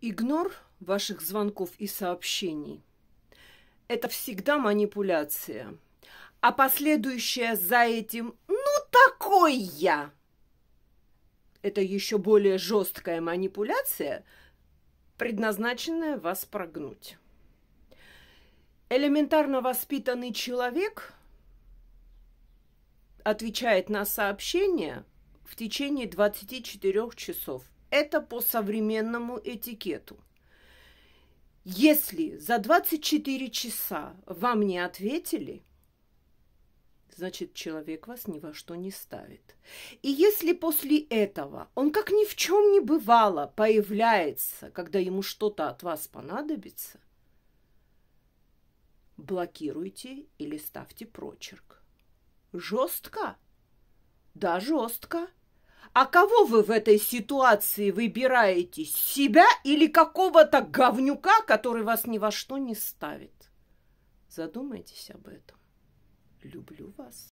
Игнор ваших звонков и сообщений – это всегда манипуляция. А последующая за этим «ну такой я» – это еще более жесткая манипуляция, предназначенная вас прогнуть. Элементарно воспитанный человек отвечает на сообщение в течение 24 часов – это по современному этикету. Если за 24 часа вам не ответили, значит, человек вас ни во что не ставит. И если после этого он как ни в чем не бывало появляется, когда ему что-то от вас понадобится, блокируйте или ставьте прочерк. Жестко? Да, жестко. А кого вы в этой ситуации выбираете? Себя или какого-то говнюка, который вас ни во что не ставит? Задумайтесь об этом. Люблю вас.